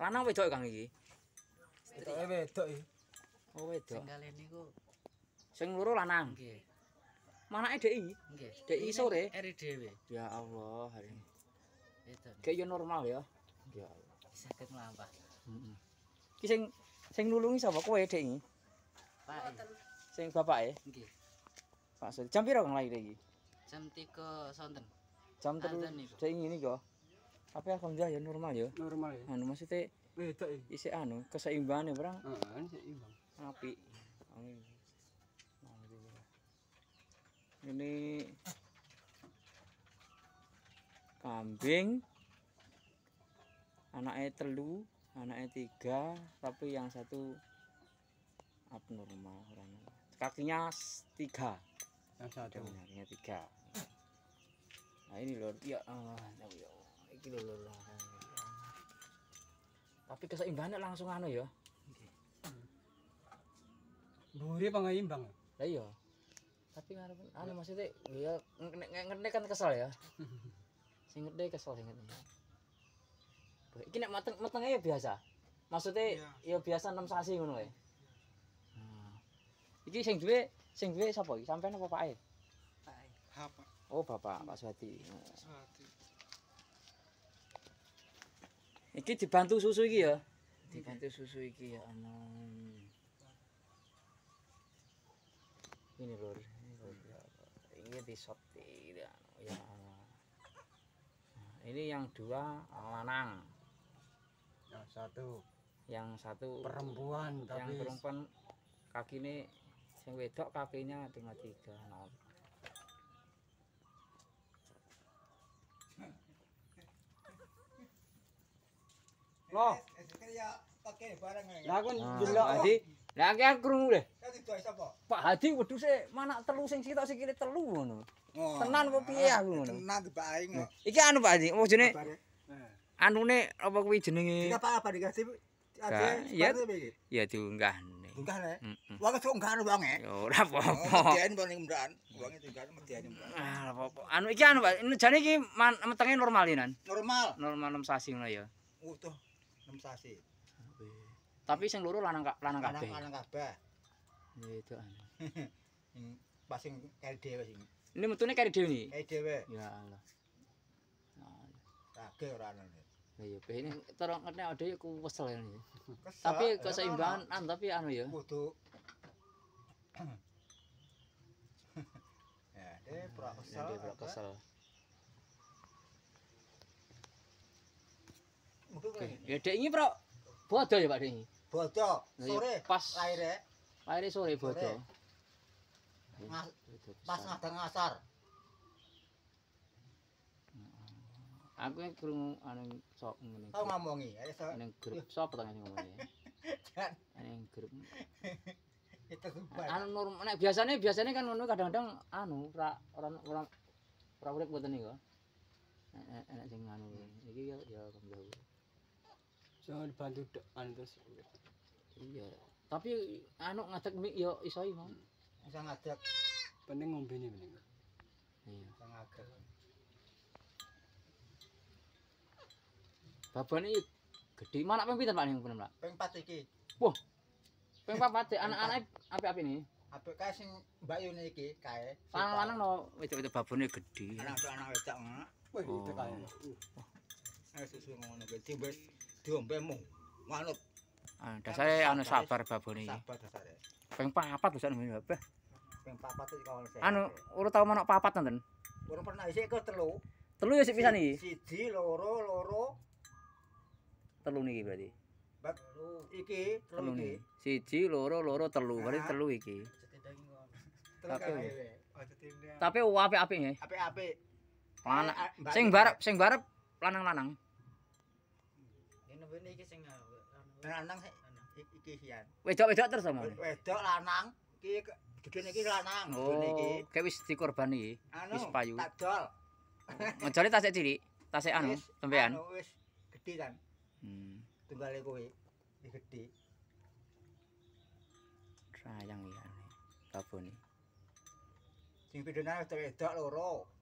Lanang wedok Kang iki. Wedoke wedok iki. E, e. Oh wedok. Sing kalene iku sing loro lanang. Nggih. Manake dhek iki? Nggih. Dhek sore? re. Eri dhewe. Ya Allah, hari. Wedok. Kayak yo normal ya. Ya Allah. Sakit melampah. Heeh. Ki sing sing nulungi sapa kowe dhek iki? Pak. E. Sing bapake? Nggih. Pak. Jam pira kang lair iki? Jam 3 sonten. Jam 3. Dhek iki niku. tapi alhamdulillah ya normal ya normal ya anu maksudnya beda ya isi anu keseimbangan ya berang. heeh seimbang api anu, anu, ini kambing anaknya telu anaknya tiga tapi yang satu abnormal orangnya kakinya tiga yang satu kakinya tiga nah ini lor ya Allah ya Allah iki lho tapi keseimbangan langsung anu ya buri pengimbang lah iya tapi ngarep anu masih teh ya ngene kan kesel ya sing gede kesel inget iki nek mateng matengnya ya biasa maksudnya ya, ya biasa 6 sasi ngono ya iki sing duwe sing duwe sapa iki sampean apa pak ae pak oh bapak pak suhati pak suhati Iki dibantu susu iki ya. Dibantu susu iki ya aman. Ini lho. Ini ya di shop ya. ya ini yang dua lanang. Yang satu. Yang satu perempuan yang tapi perempuan kaki ini yang wedok kakinya cuma tiga nol. Oh. Lah kon delok. Lah iki Pak Hadi weduse manak telu sing sitok sikile telu ngono. Oh. Tenan opo piye aku ngono? Tenan dibae ngono. Hmm. Iki anu Pak Hadi, opo eh. Anune opo kuwi jenenge? Apa Ya ya diunggah. Unggah le. Wong kok unggah wong e. Ora apa-apa. Oh, Diaen paling mendan. Wong e tinggal medianmu. Ah, apa-apa. Anu iki anu, Pak. Ini jane iki matenge normal Normal. Normal sasi ngono ya. Utuh. Oh, enam tapi sing loro lanang kak lanang kak lanang lanang kabeh ya itu an yang pasing LD pasing ini mutunya kari dewi kari dewi ya Allah kage orang ini Ayo, pe ini terong kene ada ya kue Tapi keseimbangan, an tapi anu ya. Kudu. ya, deh, pura kesel. Ya, dia kesel. Ya dek iki, Bro. Bodo ya, Pak Dek. Bodo. Sore. Pas paire sore bodo. Pas ngadang asar. Aku yang kurung anu sok ngene. Tau ngomongi, ayo sok. grup sok tangane ngomongi. Jan. Ning grup. Anu nek biasane biasane kan ngono kadang-kadang anu ora ora ora urip mboten iki kok. Nek sing anu iki ya ya jangan dibantu dok anu terus tapi anu ngajak mik yo iso iso hmm. bisa ngajak penting ngombe nih penting iya sangat Babon ini gede mana pemimpin pak nih Pengpat iki. Wah, pengpat anak-anak apa apa ini? Apa kayak sing Mbak Yuni iki kae. Lanang-lanang no wedok-wedok babone gedhe. Anak-anak wedok ngono. Oh. Wah, itu kae. susu ngono gede wis. diombe mung manut ah dasare ana sabar babone sabar dasare ping papat dasare babe ping papat iki anu urut tau manuk papat nenten urung pernah isih ke telu telu ya sik pisan iki siji loro loro telu niki berarti bak iki telu iki siji loro loro telu berarti telu iki tapi oh, tapi apik-apik ya eh, eh, apik-apik sing barep sing barep lanang-lanang lanang iki sing eh, Wedok-wedok terus omong. Wedok lanang iki gedhe iki lanang. Oh, kek wis dikorbani. Wis payu. Tak oh, tasik cilik, tasik anu, tempean. Wis gedhe kan. Hmm. Tunggal e kowe. Wis gedhe. Sayang ya. Babone. Sing pidana wedok loro.